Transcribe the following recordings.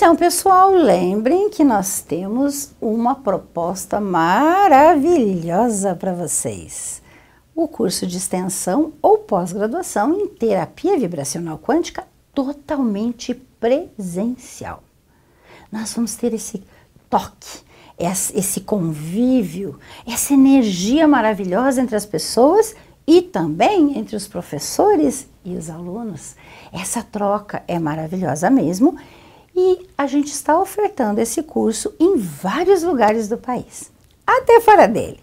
Então, pessoal, lembrem que nós temos uma proposta maravilhosa para vocês. O curso de extensão ou pós-graduação em terapia vibracional quântica totalmente presencial. Nós vamos ter esse toque, esse convívio, essa energia maravilhosa entre as pessoas e também entre os professores e os alunos. Essa troca é maravilhosa mesmo. E a gente está ofertando esse curso em vários lugares do país, até fora dele.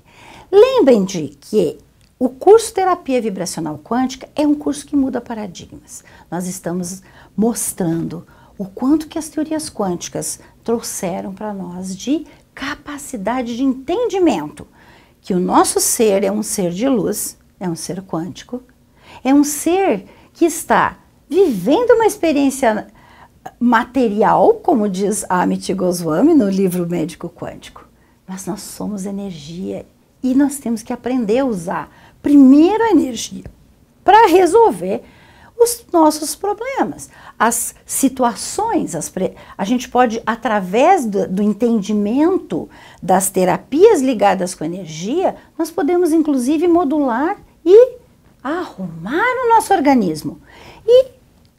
Lembrem de que o curso Terapia Vibracional Quântica é um curso que muda paradigmas. Nós estamos mostrando o quanto que as teorias quânticas trouxeram para nós de capacidade de entendimento que o nosso ser é um ser de luz, é um ser quântico, é um ser que está vivendo uma experiência material, como diz Amit Goswami no livro Médico Quântico, mas nós somos energia e nós temos que aprender a usar primeiro a energia para resolver os nossos problemas, as situações, as pre... a gente pode, através do, do, entendimento das terapias ligadas com energia, nós podemos inclusive modular e arrumar o nosso organismo. E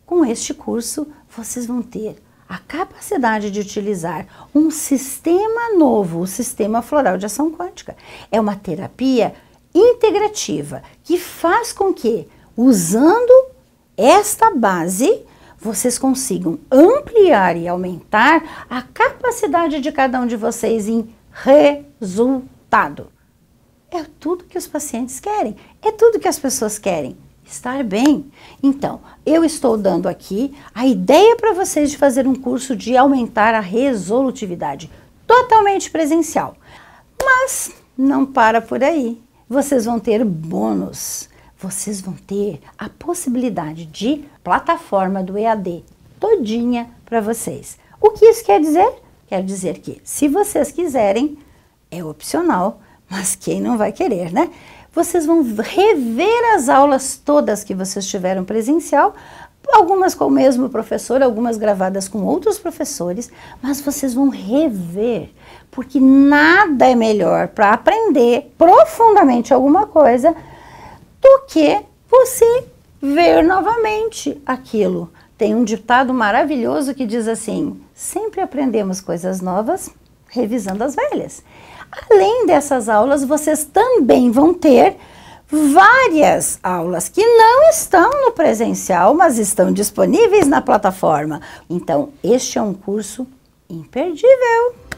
com este curso, vocês vão ter a capacidade de utilizar um sistema novo, o sistema floral de ação quântica. É uma terapia integrativa que faz com que, usando esta base, vocês consigam ampliar e aumentar a capacidade de cada um de vocês em resultado. É tudo que os pacientes querem, é tudo que as pessoas querem. Estar bem. Então, eu estou dando aqui a ideia para vocês de fazer um curso de aumentar a resolutividade totalmente presencial. Mas não para por aí. Vocês vão ter bônus. Vocês vão ter a possibilidade de plataforma do EAD todinha para vocês. O que isso quer dizer? Quer dizer que, se vocês quiserem, é opcional, mas quem não vai querer, né? vocês vão rever as aulas todas que vocês tiveram presencial, algumas com o mesmo professor, algumas gravadas com outros professores, mas vocês vão rever, porque nada é melhor para aprender profundamente alguma coisa do que você ver novamente aquilo. Tem um ditado maravilhoso que diz assim: sempre aprendemos coisas novas, revisando as velhas. Além dessas aulas, vocês também vão ter várias aulas que não estão no presencial, mas estão disponíveis na plataforma. Então, este é um curso imperdível.